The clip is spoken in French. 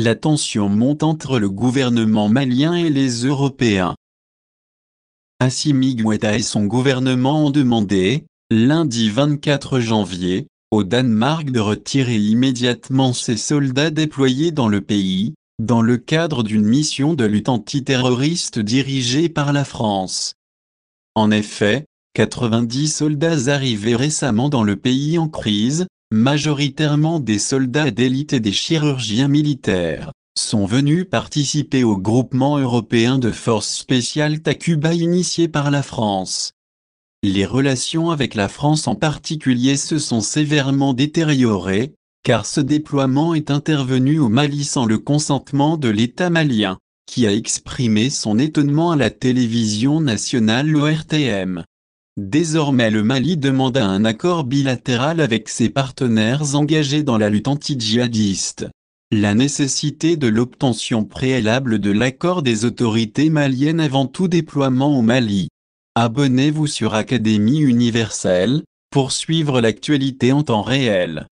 La tension monte entre le gouvernement malien et les Européens. Assimi Goïta et son gouvernement ont demandé, lundi 24 janvier, au Danemark de retirer immédiatement ses soldats déployés dans le pays, dans le cadre d'une mission de lutte antiterroriste dirigée par la France. En effet, 90 soldats arrivés récemment dans le pays en crise, majoritairement des soldats d'élite et des chirurgiens militaires, sont venus participer au groupement européen de forces spéciales Takuba initié par la France. Les relations avec la France en particulier se sont sévèrement détériorées, car ce déploiement est intervenu au Mali sans le consentement de l'État malien, qui a exprimé son étonnement à la télévision nationale ORTM. Désormais le Mali demanda un accord bilatéral avec ses partenaires engagés dans la lutte anti-djihadiste. La nécessité de l'obtention préalable de l'accord des autorités maliennes avant tout déploiement au Mali. Abonnez-vous sur Académie Universelle, pour suivre l'actualité en temps réel.